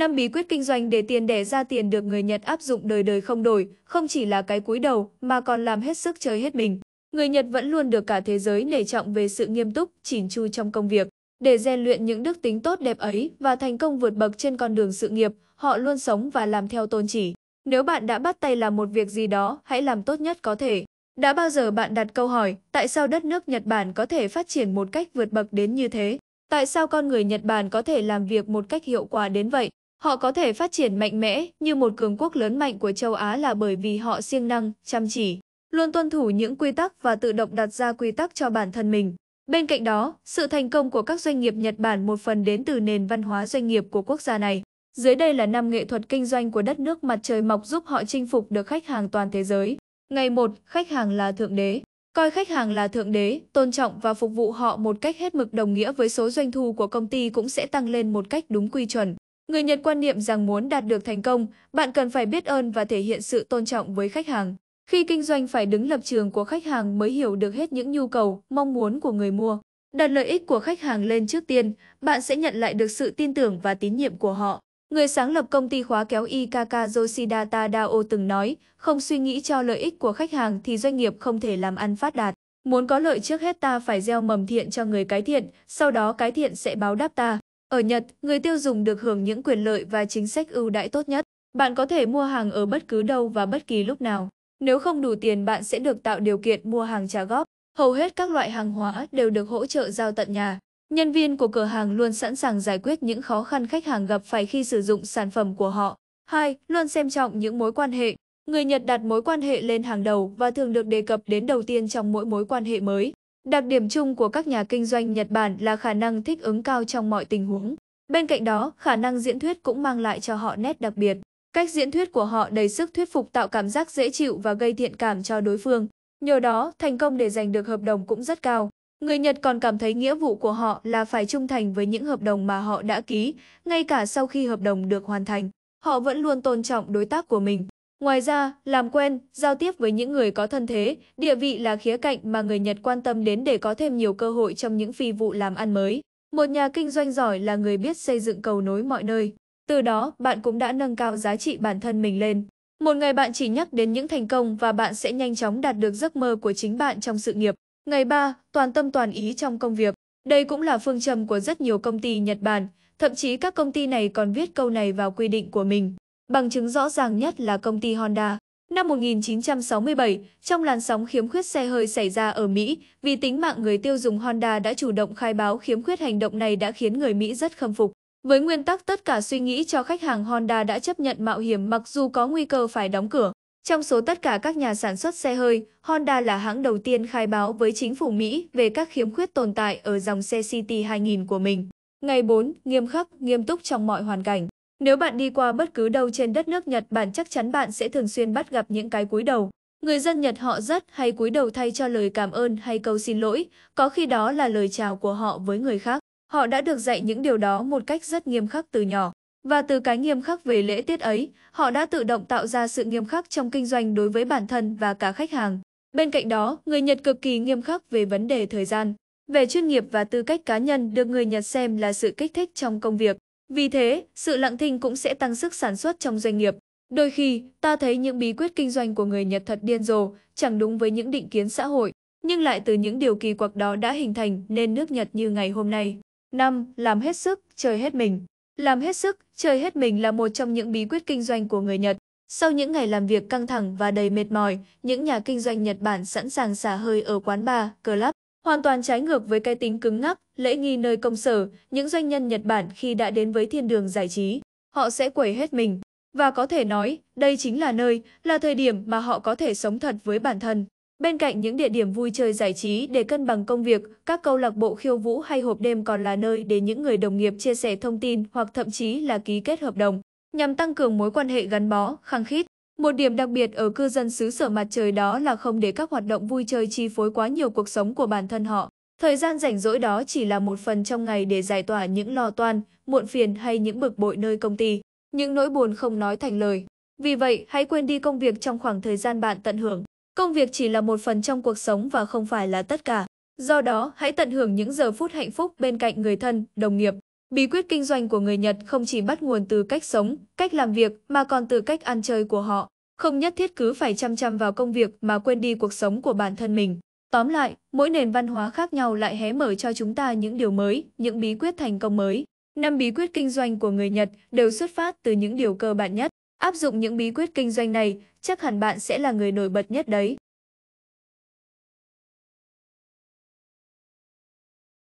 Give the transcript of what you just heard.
Năm bí quyết kinh doanh để tiền đẻ ra tiền được người Nhật áp dụng đời đời không đổi, không chỉ là cái cúi đầu mà còn làm hết sức chơi hết mình. Người Nhật vẫn luôn được cả thế giới nể trọng về sự nghiêm túc, chỉn chu trong công việc. Để rèn luyện những đức tính tốt đẹp ấy và thành công vượt bậc trên con đường sự nghiệp, họ luôn sống và làm theo tôn chỉ. Nếu bạn đã bắt tay làm một việc gì đó, hãy làm tốt nhất có thể. Đã bao giờ bạn đặt câu hỏi tại sao đất nước Nhật Bản có thể phát triển một cách vượt bậc đến như thế? Tại sao con người Nhật Bản có thể làm việc một cách hiệu quả đến vậy? Họ có thể phát triển mạnh mẽ như một cường quốc lớn mạnh của châu Á là bởi vì họ siêng năng, chăm chỉ, luôn tuân thủ những quy tắc và tự động đặt ra quy tắc cho bản thân mình. Bên cạnh đó, sự thành công của các doanh nghiệp Nhật Bản một phần đến từ nền văn hóa doanh nghiệp của quốc gia này. Dưới đây là năm nghệ thuật kinh doanh của đất nước mặt trời mọc giúp họ chinh phục được khách hàng toàn thế giới. Ngày 1, khách hàng là thượng đế. Coi khách hàng là thượng đế, tôn trọng và phục vụ họ một cách hết mực đồng nghĩa với số doanh thu của công ty cũng sẽ tăng lên một cách đúng quy chuẩn. Người Nhật quan niệm rằng muốn đạt được thành công, bạn cần phải biết ơn và thể hiện sự tôn trọng với khách hàng. Khi kinh doanh phải đứng lập trường của khách hàng mới hiểu được hết những nhu cầu, mong muốn của người mua. Đặt lợi ích của khách hàng lên trước tiên, bạn sẽ nhận lại được sự tin tưởng và tín nhiệm của họ. Người sáng lập công ty khóa kéo IKK Yoshida Tadao từng nói, không suy nghĩ cho lợi ích của khách hàng thì doanh nghiệp không thể làm ăn phát đạt. Muốn có lợi trước hết ta phải gieo mầm thiện cho người cái thiện, sau đó cái thiện sẽ báo đáp ta. Ở Nhật, người tiêu dùng được hưởng những quyền lợi và chính sách ưu đãi tốt nhất. Bạn có thể mua hàng ở bất cứ đâu và bất kỳ lúc nào. Nếu không đủ tiền bạn sẽ được tạo điều kiện mua hàng trả góp. Hầu hết các loại hàng hóa đều được hỗ trợ giao tận nhà. Nhân viên của cửa hàng luôn sẵn sàng giải quyết những khó khăn khách hàng gặp phải khi sử dụng sản phẩm của họ. 2. Luôn xem trọng những mối quan hệ. Người Nhật đặt mối quan hệ lên hàng đầu và thường được đề cập đến đầu tiên trong mỗi mối quan hệ mới. Đặc điểm chung của các nhà kinh doanh Nhật Bản là khả năng thích ứng cao trong mọi tình huống. Bên cạnh đó, khả năng diễn thuyết cũng mang lại cho họ nét đặc biệt. Cách diễn thuyết của họ đầy sức thuyết phục tạo cảm giác dễ chịu và gây thiện cảm cho đối phương. Nhờ đó, thành công để giành được hợp đồng cũng rất cao. Người Nhật còn cảm thấy nghĩa vụ của họ là phải trung thành với những hợp đồng mà họ đã ký, ngay cả sau khi hợp đồng được hoàn thành. Họ vẫn luôn tôn trọng đối tác của mình. Ngoài ra, làm quen, giao tiếp với những người có thân thế, địa vị là khía cạnh mà người Nhật quan tâm đến để có thêm nhiều cơ hội trong những phi vụ làm ăn mới. Một nhà kinh doanh giỏi là người biết xây dựng cầu nối mọi nơi. Từ đó, bạn cũng đã nâng cao giá trị bản thân mình lên. Một ngày bạn chỉ nhắc đến những thành công và bạn sẽ nhanh chóng đạt được giấc mơ của chính bạn trong sự nghiệp. Ngày 3, toàn tâm toàn ý trong công việc. Đây cũng là phương châm của rất nhiều công ty Nhật Bản, thậm chí các công ty này còn viết câu này vào quy định của mình. Bằng chứng rõ ràng nhất là công ty Honda. Năm 1967, trong làn sóng khiếm khuyết xe hơi xảy ra ở Mỹ, vì tính mạng người tiêu dùng Honda đã chủ động khai báo khiếm khuyết hành động này đã khiến người Mỹ rất khâm phục. Với nguyên tắc tất cả suy nghĩ cho khách hàng Honda đã chấp nhận mạo hiểm mặc dù có nguy cơ phải đóng cửa. Trong số tất cả các nhà sản xuất xe hơi, Honda là hãng đầu tiên khai báo với chính phủ Mỹ về các khiếm khuyết tồn tại ở dòng xe City 2000 của mình. Ngày 4, nghiêm khắc, nghiêm túc trong mọi hoàn cảnh. Nếu bạn đi qua bất cứ đâu trên đất nước Nhật Bản chắc chắn bạn sẽ thường xuyên bắt gặp những cái cúi đầu. Người dân Nhật họ rất hay cúi đầu thay cho lời cảm ơn hay câu xin lỗi, có khi đó là lời chào của họ với người khác. Họ đã được dạy những điều đó một cách rất nghiêm khắc từ nhỏ. Và từ cái nghiêm khắc về lễ tiết ấy, họ đã tự động tạo ra sự nghiêm khắc trong kinh doanh đối với bản thân và cả khách hàng. Bên cạnh đó, người Nhật cực kỳ nghiêm khắc về vấn đề thời gian. Về chuyên nghiệp và tư cách cá nhân được người Nhật xem là sự kích thích trong công việc. Vì thế, sự lặng thinh cũng sẽ tăng sức sản xuất trong doanh nghiệp. Đôi khi, ta thấy những bí quyết kinh doanh của người Nhật thật điên rồ, chẳng đúng với những định kiến xã hội, nhưng lại từ những điều kỳ quặc đó đã hình thành nên nước Nhật như ngày hôm nay. 5. Làm hết sức, chơi hết mình Làm hết sức, chơi hết mình là một trong những bí quyết kinh doanh của người Nhật. Sau những ngày làm việc căng thẳng và đầy mệt mỏi, những nhà kinh doanh Nhật Bản sẵn sàng xả hơi ở quán bar, club, Hoàn toàn trái ngược với cái tính cứng ngắc, lễ nghi nơi công sở, những doanh nhân Nhật Bản khi đã đến với thiên đường giải trí, họ sẽ quẩy hết mình. Và có thể nói, đây chính là nơi, là thời điểm mà họ có thể sống thật với bản thân. Bên cạnh những địa điểm vui chơi giải trí để cân bằng công việc, các câu lạc bộ khiêu vũ hay hộp đêm còn là nơi để những người đồng nghiệp chia sẻ thông tin hoặc thậm chí là ký kết hợp đồng, nhằm tăng cường mối quan hệ gắn bó, khăng khít. Một điểm đặc biệt ở cư dân xứ sở mặt trời đó là không để các hoạt động vui chơi chi phối quá nhiều cuộc sống của bản thân họ. Thời gian rảnh rỗi đó chỉ là một phần trong ngày để giải tỏa những lo toan, muộn phiền hay những bực bội nơi công ty, những nỗi buồn không nói thành lời. Vì vậy, hãy quên đi công việc trong khoảng thời gian bạn tận hưởng. Công việc chỉ là một phần trong cuộc sống và không phải là tất cả. Do đó, hãy tận hưởng những giờ phút hạnh phúc bên cạnh người thân, đồng nghiệp. Bí quyết kinh doanh của người Nhật không chỉ bắt nguồn từ cách sống, cách làm việc mà còn từ cách ăn chơi của họ. Không nhất thiết cứ phải chăm chăm vào công việc mà quên đi cuộc sống của bản thân mình. Tóm lại, mỗi nền văn hóa khác nhau lại hé mở cho chúng ta những điều mới, những bí quyết thành công mới. Năm bí quyết kinh doanh của người Nhật đều xuất phát từ những điều cơ bản nhất. Áp dụng những bí quyết kinh doanh này, chắc hẳn bạn sẽ là người nổi bật nhất đấy.